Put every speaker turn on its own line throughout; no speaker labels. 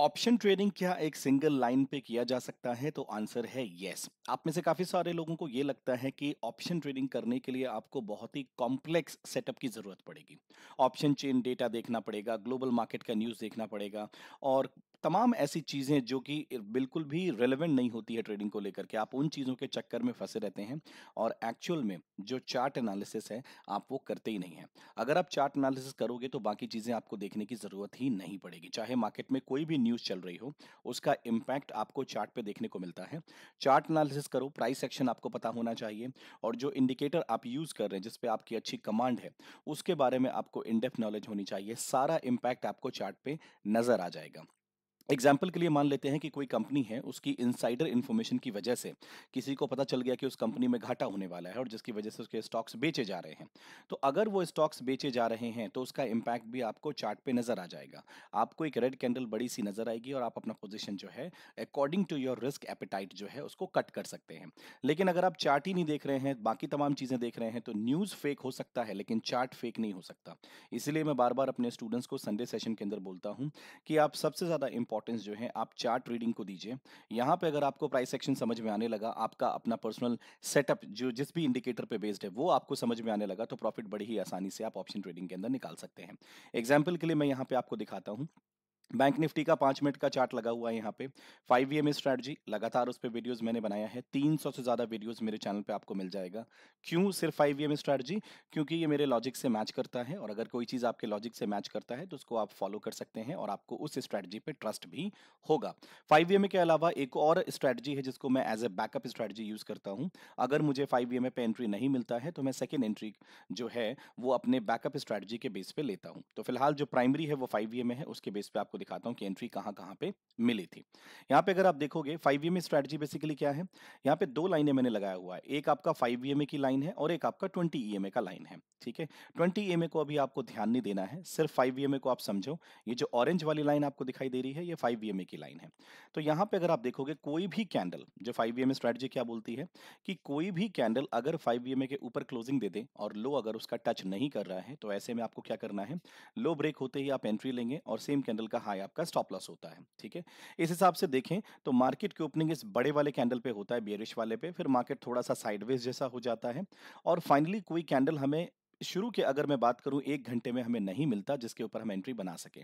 option trading क्या एक single line पे किया जा सकता है तो आंसर है यस आप में से काफ़ी सारे लोगों को ये लगता है कि ऑप्शन ट्रेडिंग करने के लिए आपको बहुत ही कॉम्प्लेक्स सेटअप की ज़रूरत पड़ेगी ऑप्शन चेन डेटा देखना पड़ेगा ग्लोबल मार्केट का न्यूज़ देखना पड़ेगा और तमाम ऐसी चीज़ें जो कि बिल्कुल भी रेलिवेंट नहीं होती है ट्रेडिंग को लेकर के आप उन चीज़ों के चक्कर में फंसे रहते हैं और एक्चुअल में जो चार्ट एनालिसिस है आप वो करते ही नहीं है अगर आप चार्ट एनालिसिस करोगे तो बाकी चीज़ें आपको देखने की ज़रूरत ही नहीं पड़ेगी चाहे मार्केट में कोई भी न्यूज़ चल रही हो उसका इम्पैक्ट आपको चार्ट पे देखने को मिलता है चार्ट एनालिसिस करो प्राइस एक्शन आपको पता होना चाहिए और जो इंडिकेटर आप यूज़ कर रहे हैं जिसपे आपकी अच्छी कमांड है उसके बारे में आपको इनडेप्थ नॉलेज होनी चाहिए सारा इम्पैक्ट आपको चार्ट पे नज़र आ जाएगा एग्जाम्पल के लिए मान लेते हैं कि कोई कंपनी है उसकी इनसाइडर इन्फॉर्मेशन की वजह से किसी को पता चल गया कि उस कंपनी में घाटा होने वाला है और जिसकी वजह से उसके स्टॉक्स बेचे जा रहे हैं तो अगर वो स्टॉक्स बेचे जा रहे हैं तो उसका इम्पैक्ट भी आपको चार्ट पे नजर आ जाएगा आपको एक रेड कैंडल बड़ी सी नजर आएगी और आप अपना पोजिशन जो है according to your risk appetite जो है उसको कट कर सकते हैं लेकिन अगर आप चार्ट ही नहीं देख रहे हैं बाकी तमाम चीजें देख रहे हैं तो न्यूज फेक हो सकता है लेकिन चार्ट फेक नहीं हो सकता इसीलिए मैं बार बार अपने स्टूडेंट्स को संडे सेशन के अंदर बोलता हूँ कि आप सबसे ज्यादा इंपॉर्टेंस जो है आप चार्ट रीडिंग को दीजिए यहाँ पे अगर आपको प्राइस एक्शन समझ में आने लगा आपका अपना पर्सनल सेटअप जो जिस भी इंडिकेटर पे बेस्ड है वो आपको समझ में आने लगा तो प्रॉफिट बड़ी ही आसानी से आप ऑप्शन ट्रेडिंग के अंदर निकाल सकते हैं एग्जाम्पल के लिए मैं यहाँ पे आपको दिखाता हूँ बैंक निफ्टी का पांच मिनट का चार्ट लगा हुआ है यहाँ पे फाइव ई स्ट्रैटेजी लगातार उस पर वीडियोज मैंने बनाया है तीन सौ से ज्यादा वीडियोज मेरे चैनल पे आपको मिल जाएगा क्यों सिर्फ फाइव ई स्ट्रैटेजी क्योंकि ये मेरे लॉजिक से मैच करता है और अगर कोई चीज आपके लॉजिक से मैच करता है तो उसको आप फॉलो कर सकते हैं और आपको उस स्ट्रैटेजी पे ट्रस्ट भी होगा फाइव ई के अलावा एक और स्ट्रैटेजी है जिसको मैं as a backup strategy use करता हूँ अगर मुझे फाइव ई पे एंट्री नहीं मिलता है तो मैं सेकेंड एंट्री जो है वो अपने बैकअप स्ट्रैटेजी के बेस पे लेता हूँ तो फिलहाल जो प्राइमरी है वो फाइव ई है उसके बेस पे आप आपको दिखाता हूँ कि एंट्री कहाँ कहाँ पे मिली थी यहाँ पे अगर आप देखोगे फाइव में स्ट्रेटजी बेसिकली क्या है यहाँ पे दो लाइनें मैंने लगाया हुआ है एक आपका फाइव ई की लाइन है और एक आपका ट्वेंटी ई का लाइन है ठीक है ट्वेंटी ई को अभी आपको ध्यान नहीं देना है सिर्फ फाइव ई को आप समझो ये जो ऑरेंज वाली लाइन आपको दिखाई दे रही है ये फाइव ई की लाइन है तो यहाँ पे अगर आप देखोगे कोई भी कैंडल जो फाइव ई स्ट्रेटजी क्या बोलती है कि कोई भी कैंडल अगर फाइव ई के ऊपर क्लोजिंग दे दे और लो अगर उसका टच नहीं कर रहा है तो ऐसे में आपको क्या करना है लो ब्रेक होते ही आप एंट्री लेंगे और सेम कैंडल का हाई आपका स्टॉप लॉस होता है ठीक है इस हिसाब से देखें तो मार्केट की ओपनिंग इस बड़े वाले कैंडल पे होता है बेरिश वाले पे फिर मार्केट थोड़ा सा साइडवेज जैसा हो जाता है और फाइनली कोई कैंडल हमें शुरू के अगर मैं बात करूं एक घंटे में हमें नहीं मिलता जिसके ऊपर हम एंट्री बना सकें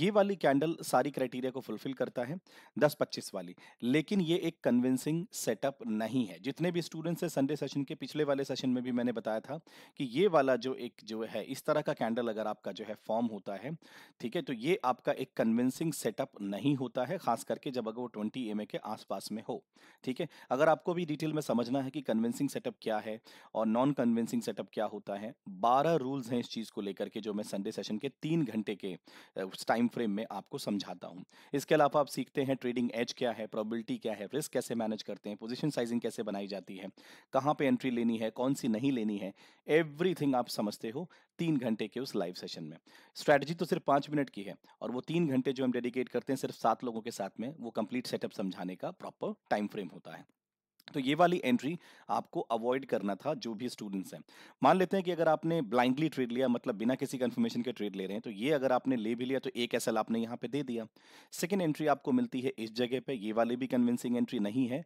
ये वाली कैंडल सारी क्राइटेरिया को फुलफिल करता है दस पच्चीस वाली लेकिन ये एक कन्विंसिंग सेटअप नहीं है जितने भी स्टूडेंट्स हैं संडे सेशन के पिछले वाले सेशन में भी मैंने बताया था कि ये वाला जो एक जो है इस तरह का कैंडल अगर आपका जो है फॉर्म होता है ठीक है तो ये आपका एक कन्विंसिंग सेटअप नहीं होता है खास करके जब अगर वो ट्वेंटी एम के आसपास में हो ठीक है अगर आपको भी डिटेल में समझना है कि कन्विंसिंग सेटअप क्या है और नॉन कन्विंसिंग सेटअप क्या होता है बारह रूल्स हैं इस चीज़ को लेकर के जो मैं संडे सेशन के तीन घंटे के उस टाइम फ्रेम में आपको समझाता हूँ इसके अलावा आप सीखते हैं ट्रेडिंग एज क्या है प्रोबेबिलिटी क्या है रिस्क कैसे मैनेज करते हैं पोजिशन साइजिंग कैसे बनाई जाती है कहाँ पर एंट्री लेनी है कौन सी नहीं लेनी है एवरी आप समझते हो तीन घंटे के उस लाइव सेशन में स्ट्रैटेजी तो सिर्फ पाँच मिनट की है और वो तीन घंटे जो हम डेडिकेट करते हैं सिर्फ सात लोगों के साथ में वो कंप्लीट सेटअप समझाने का प्रॉपर टाइम फ्रेम होता है तो ये वाली एंट्री आपको अवॉइड करना था जो भी स्टूडेंट्स हैं मान लेते हैं कि अगर आपने ब्लाइंडली ट्रेड लिया मतलब बिना किसी कंफर्मेशन के ट्रेड ले रहे हैं तो ये अगर आपने ले भी लिया तो एक एस आपने यहाँ पे दे दिया सेकेंड एंट्री आपको मिलती है इस जगह पे ये वाली भी कन्विंसिंग एंट्री नहीं है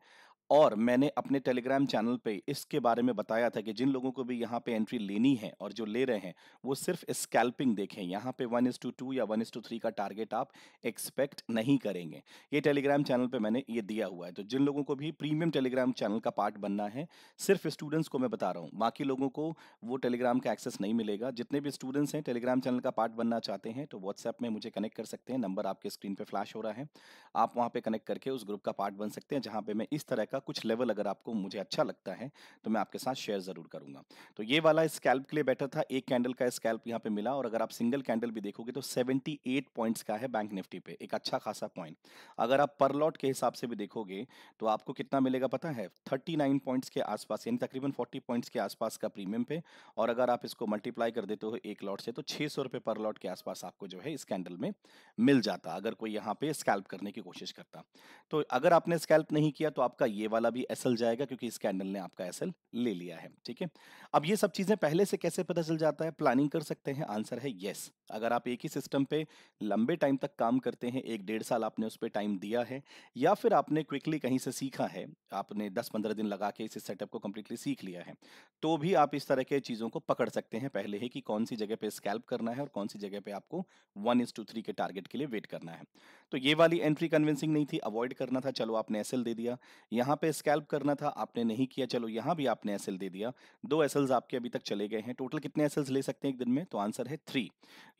और मैंने अपने टेलीग्राम चैनल पे इसके बारे में बताया था कि जिन लोगों को भी यहाँ पे एंट्री लेनी है और जो ले रहे हैं वो सिर्फ स्कैल्पिंग देखें यहाँ पे वन इज टू टू या वन इज टू थ्री का टारगेट आप एक्सपेक्ट नहीं करेंगे ये टेलीग्राम चैनल पे मैंने ये दिया हुआ है तो जिन लोगों को भी प्रीमियम टेलीग्राम चैनल का पार्ट बनना है सिर्फ स्टूडेंट्स को मैं बता रहा हूँ बाकी लोगों को वो टेलीग्राम का एक्सेस नहीं मिलेगा जितने भी स्टूडेंट्स हैं टेलीग्राम चैनल का पार्ट बनना चाहते हैं तो व्हाट्सएप में मुझे कनेक्ट कर सकते हैं नंबर आपके स्क्रीन पर फ्लैश हो रहा है आप वहाँ पर कनेक्ट करके उस ग्रुप का पार्ट बन सकते हैं जहाँ पर मैं इस तरह का का कुछ लेवल अगर आपको मुझे अच्छा लगता है तो मैं आपके साथ शेयर ज़रूर करूंगा तो ये वाला स्कैल्प के लिए बेटर था एक कैंडल का स्कैल्प यहाँ पे मिला और अगर आप सिंगल कैंडल भी देखोगे तो 78 पॉइंट्स का है बैंक निफ्टी पे एक अच्छा खासा पॉइंट अगर आप पर लॉट के हिसाब से भी देखोगे तो आपको कितना मिलेगा पता है थर्टी पॉइंट्स के आसपास यानी तकरीबन फोर्टी पॉइंट्स के आसपास का प्रीमियम पे और अगर आप इसको मल्टीप्लाई कर देते हो एक लॉट से तो छह सौ पर लॉट के आसपास आपको जो है इस कैंडल में मिल जाता अगर कोई यहाँ पे स्कैल्प करने की कोशिश करता तो अगर आपने स्कैल्प नहीं किया तो आपका ये वाला भी एसएल जाएगा क्योंकि इस कैंडल ने आपका एसएल ले लिया है ठीक है अब ये सब चीज़ें पहले से कैसे पता चल जाता है प्लानिंग कर सकते हैं आंसर है यस अगर आप एक ही सिस्टम पे लंबे टाइम तक काम करते हैं एक डेढ़ साल आपने उस पर टाइम दिया है या फिर आपने क्विकली कहीं से सीखा है आपने दस पंद्रह दिन लगा के इस सेटअप को कम्प्लीटली सीख लिया है तो भी आप इस तरह के चीज़ों को पकड़ सकते हैं पहले ही कि कौन सी जगह पे स्कैल्प करना है और कौन सी जगह पे आपको वन इज टू थ्री के टारगेट के लिए वेट करना है तो ये वाली एंट्री कन्विंसिंग नहीं थी अवॉइड करना था चलो आपने एसएल दे दिया यहाँ यहाँ पे स्कैल्प करना था आपने नहीं किया चलो यहाँ भी आपने एसएल दे दिया दो एस आपके अभी तक चले गए हैं टोटल कितने एस ले सकते हैं एक दिन में तो आंसर है थ्री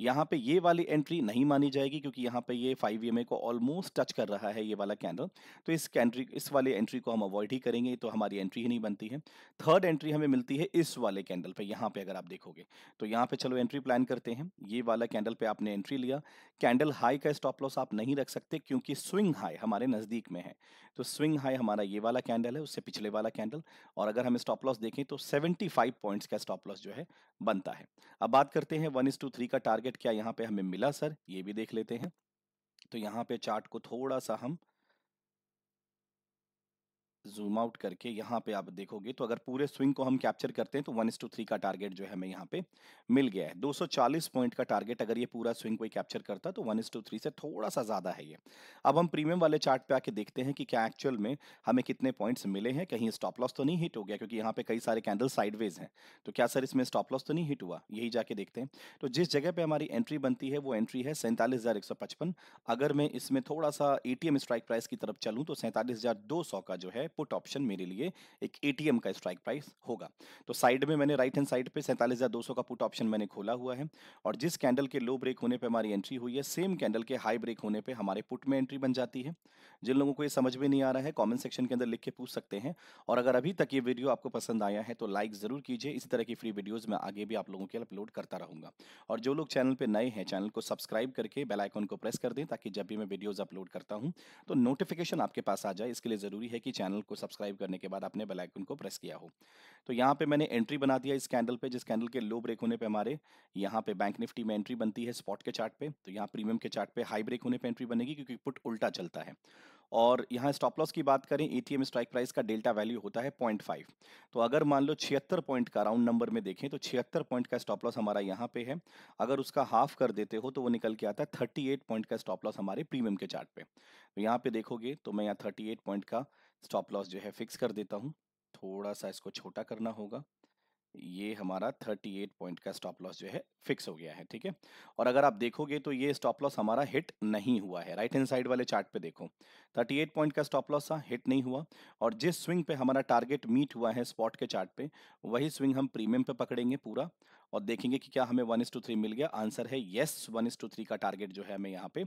यहाँ पे ये वाली एंट्री नहीं मानी जाएगी क्योंकि यहाँ पे ये फाइव ई को ऑलमोस्ट टच कर रहा है ये वाला कैंडल तो इस कैंट्री इस वाली एंट्री को हम अवॉइड ही करेंगे तो हमारी एंट्री ही नहीं बनती है थर्ड एंट्री हमें मिलती है इस वाले कैंडल पर यहाँ पे अगर आप देखोगे तो यहाँ पे चलो एंट्री प्लान करते हैं ये वाला कैंडल पर आपने एंट्री लिया कैंडल हाई का स्टॉप लॉस आप नहीं रख सकते क्योंकि स्विंग हाई हमारे नज़दीक में है तो स्विंग हाई हमारा ये वाला कैंडल है उससे पिछले वाला कैंडल और अगर हम स्टॉप लॉस देखें तो 75 पॉइंट्स का स्टॉप लॉस जो है बनता है अब बात करते हैं वन इज टू थ्री का टारगेट क्या यहाँ पे हमें मिला सर ये भी देख लेते हैं तो यहाँ पे चार्ट को थोड़ा सा हम जूम आउट करके यहाँ पे आप देखोगे तो अगर पूरे स्विंग को हम कैप्चर करते हैं तो वन टू थ्री का टारगेट जो है हमें यहाँ पे मिल गया है 240 पॉइंट का टारगेट अगर ये पूरा स्विंग कोई कैप्चर करता तो वन टू थ्री से थोड़ा सा ज़्यादा है ये अब हम प्रीमियम वाले चार्ट पे आके देखते हैं कि क्या एक्चुअल में हमें कितने पॉइंट्स मिले हैं कहीं स्टॉप लॉस तो नहीं हिट हो गया क्योंकि यहाँ पे कई सारे कैंडल साइडवेज हैं तो क्या सर इसमें स्टॉप लॉस तो नहीं हिट हुआ यही जाके देखते हैं तो जिस जगह पर हमारी एंट्री बनती है वो एंट्री है सैंतालीस अगर मैं इसमें थोड़ा सा ए स्ट्राइक प्राइस की तरफ चलूँ तो सैंतालीस का जो है पुट ऑप्शन मेरे लिए एक एटीएम का स्ट्राइक प्राइस होगा तो साइड में मैंने राइट हैंड साइड पे सैंतालीस हजार दो सौ का पुट ऑप्शन मैंने खोला हुआ है और जिस कैंडल के लो ब्रेक होने पर हमारी एंट्री हुई है सेम कैंडल के हाई ब्रेक होने पर हमारे पुट में एंट्री बन जाती है जिन लोगों को ये समझ में नहीं आ रहा है कॉमेंट सेक्शन के अंदर लिख के पूछ सकते हैं और अगर अभी तक ये वीडियो आपको पसंद आया है तो लाइक जरूर कीजिए इस तरह की फ्री वीडियोज मैं आगे भी आप लोगों के लिए अपलोड करता रहूंगा और जो लोग चैनल पर नए हैं चैनल को सब्सक्राइब करके बेल आइकॉन को प्रेस कर दें ताकि जब भी मैं वीडियोज अपलोड करता हूँ तो नोटिफिकेशन आपके पास आ जाए इसके लिए जरूरी है कि चैनल को सब्सक्राइब करने के बाद आपने बेल आइकन को प्रेस किया हो तो यहाँ पे मैंने एंट्री बना दिया इस कैंडल पे जिस कैंडल के लो ब्रेक होने पे हमारे यहाँ पे बैंक निफ्टी में एंट्री बनती है स्पॉट के चार्ट पे तो यहाँ प्रीमियम के चार्ट पे हाई ब्रेक होने पे एंट्री बनेगी क्योंकि पुट उल्टा चलता है और यहाँ स्टॉप लॉस की बात करें एटीएम स्ट्राइक प्राइस का डेल्टा वैल्यू होता है पॉइंट फाइव तो अगर मान लो छिहत्तर पॉइंट का राउंड नंबर में देखें तो छिहत्तर पॉइंट का स्टॉप लॉस हमारा यहाँ पे है अगर उसका हाफ कर देते हो तो वो निकल के आता है थर्टी एट पॉइंट का स्टॉप लॉस हमारे प्रीमियम के चार्ट पे तो यहाँ पे देखोगे तो मैं यहाँ थर्टी एट पॉइंट का स्टॉप लॉस जो है फिक्स कर देता हूँ थोड़ा सा इसको छोटा करना होगा ये हमारा 38 पॉइंट का स्टॉप लॉस जो है फिक्स हो गया है ठीक है और अगर आप देखोगे तो ये स्टॉप लॉस हमारा हिट नहीं हुआ है राइट हैंड साइड वाले चार्ट पे देखो 38 पॉइंट का स्टॉप लॉस था हिट नहीं हुआ और जिस स्विंग पे हमारा टारगेट मीट हुआ है स्पॉट के चार्ट पे वही स्विंग हम प्रीमियम पे पकड़ेंगे पूरा और देखेंगे कि क्या हमें वन इस टू थ्री मिल गया आंसर है yes one is to three का टारगेट जो है हमें यहाँ पे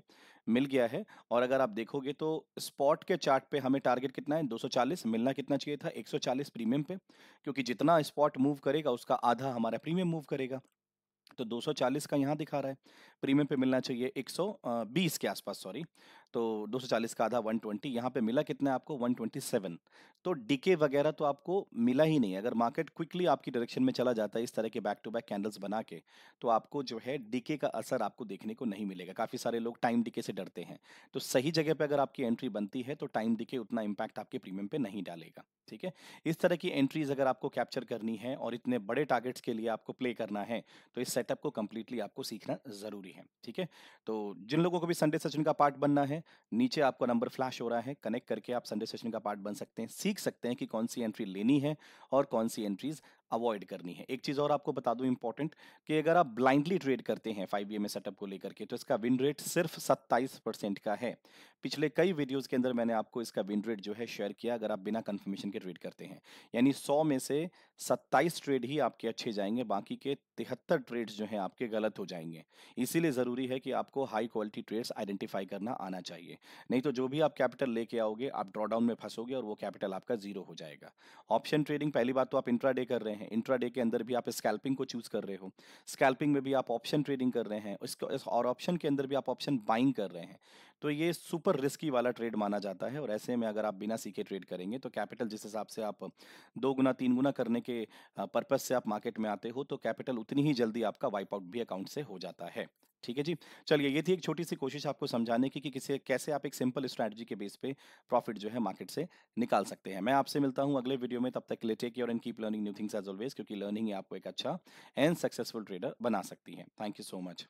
मिल गया है और अगर आप देखोगे तो स्पॉट के चार्ट पे हमें टारगेट कितना है 240 मिलना कितना चाहिए था 140 प्रीमियम पे क्योंकि जितना स्पॉट मूव करेगा उसका आधा हमारा प्रीमियम मूव करेगा तो 240 का यहाँ दिखा रहा है प्रीमियम पे मिलना चाहिए 120 के आसपास सॉरी तो 240 का आधा 120 ट्वेंटी यहाँ पर मिला कितना आपको 127 तो डीके वगैरह तो आपको मिला ही नहीं अगर मार्केट क्विकली आपकी डायरेक्शन में चला जाता है इस तरह के बैक टू बैक कैंडल्स बना के तो आपको जो है डीके का असर आपको देखने को नहीं मिलेगा काफ़ी सारे लोग टाइम डीके से डरते हैं तो सही जगह पर अगर आपकी एंट्री बनती है तो टाइम डीके उतना इम्पैक्ट आपके प्रीमियम पर नहीं डालेगा ठीक है इस तरह की एंट्रीज अगर आपको कैप्चर करनी है और इतने बड़े टारगेट्स के लिए आपको प्ले करना है तो इस सेटअप को कंप्लीटली आपको सीखना जरूरी है ठीक है तो जिन लोगों को भी संडे सेशन का पार्ट बनना है हैं नीचे आपको नंबर फ्लैश हो रहा है कनेक्ट करके आप संडे सेशन का पार्ट बन सकते हैं सीख सकते हैं कि कौन सी एंट्री लेनी है और कौन सी एंट्रीज अवॉइड करनी है एक चीज़ और आपको बता दूं इंपॉर्टेंट कि अगर आप ब्लाइंडली ट्रेड करते हैं फाइव ई सेटअप को लेकर के तो इसका विन रेट सिर्फ 27 परसेंट का है पिछले कई वीडियोस के अंदर मैंने आपको इसका विन रेट जो है शेयर किया अगर आप बिना कंफर्मेशन के ट्रेड करते हैं यानी सौ में से सत्ताईस ट्रेड ही आपके अच्छे जाएंगे बाकी के तिहत्तर ट्रेड्स जो हैं आपके गलत हो जाएंगे इसीलिए ज़रूरी है कि आपको हाई क्वालिटी ट्रेड्स आइडेंटिफाई करना आना चाहिए नहीं तो जो भी आप कैपिटल लेके आओगे आप ड्रॉडाउन में फंसोगे और वो कैपिटल आपका जीरो हो जाएगा ऑप्शन ट्रेडिंग पहली बात तो आप इंट्रा कर रहे हैं हैं इंट्रा के अंदर भी आप स्कैल्पिंग को चूज कर रहे हो स्कैल्पिंग में भी आप ऑप्शन ट्रेडिंग कर रहे हैं इसको इस और ऑप्शन के अंदर भी आप ऑप्शन बाइंग कर रहे हैं तो ये सुपर रिस्की वाला ट्रेड माना जाता है और ऐसे में अगर आप बिना सीखे ट्रेड करेंगे तो कैपिटल जिस हिसाब से आप दो गुना तीन गुना करने के पर्पज से आप मार्केट में आते हो तो कैपिटल उतनी ही जल्दी आपका वाइप आउट भी अकाउंट से हो जाता है ठीक है जी चलिए ये थी एक छोटी सी कोशिश आपको समझाने की कि किसे कैसे आप एक सिंपल स्ट्रैटेजी के बेस पे प्रॉफिट जो है मार्केट से निकाल सकते हैं मैं आपसे मिलता हूं अगले वीडियो में तब तक लेटे की और and keep learning new things as always क्योंकि लर्निंग आपको एक अच्छा एंड सक्सेसफुल ट्रेडर बना सकती है थैंक यू सो मच